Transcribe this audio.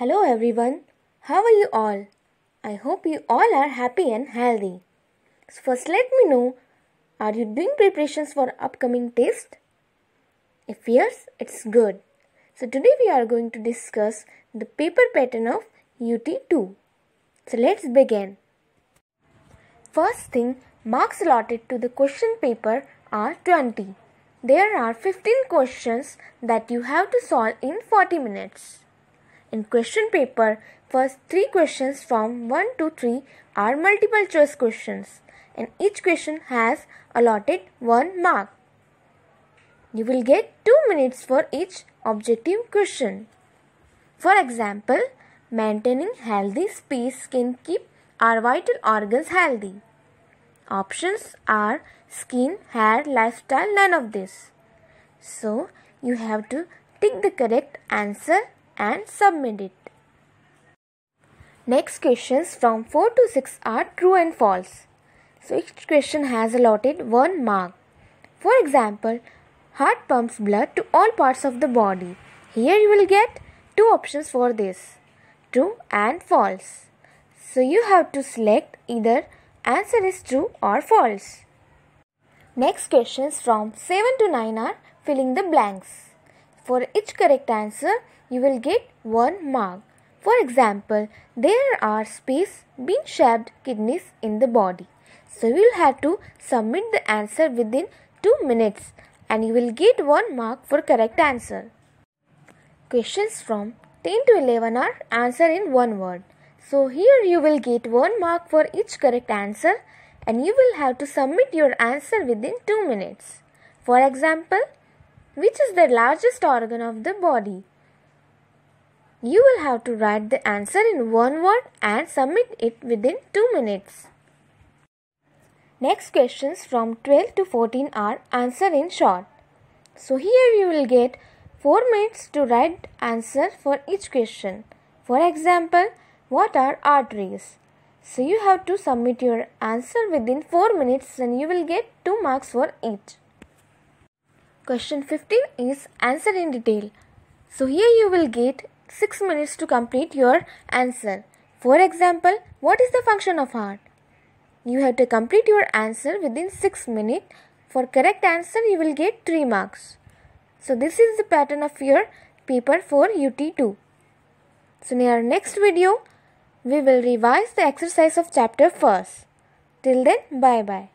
Hello everyone, how are you all? I hope you all are happy and healthy. So first let me know, are you doing preparations for upcoming test? If yes, it's good. So today we are going to discuss the paper pattern of UT2. So let's begin. First thing, marks allotted to the question paper are 20. There are 15 questions that you have to solve in 40 minutes. In question paper, first three questions from 1 to 3 are multiple choice questions and each question has allotted 1 mark. You will get 2 minutes for each objective question. For example, maintaining healthy space can keep our vital organs healthy. Options are skin, hair, lifestyle, none of this. So, you have to tick the correct answer and submit it. Next questions from 4 to 6 are true and false. So each question has allotted one mark. For example, heart pumps blood to all parts of the body. Here you will get two options for this true and false. So you have to select either answer is true or false. Next questions from 7 to 9 are filling the blanks. For each correct answer, you will get 1 mark. For example, there are space bean shaped kidneys in the body. So you will have to submit the answer within 2 minutes and you will get 1 mark for correct answer. Questions from 10 to 11 are answer in one word. So here you will get 1 mark for each correct answer and you will have to submit your answer within 2 minutes. For example, which is the largest organ of the body? You will have to write the answer in one word and submit it within 2 minutes. Next questions from 12 to 14 are answer in short. So here you will get 4 minutes to write answer for each question. For example, what are arteries? So you have to submit your answer within 4 minutes and you will get 2 marks for each. Question 15 is answer in detail. So here you will get 6 minutes to complete your answer. For example, what is the function of heart? You have to complete your answer within 6 minutes. For correct answer, you will get 3 marks. So this is the pattern of your paper for UT2. So in our next video, we will revise the exercise of chapter first. Till then, bye-bye.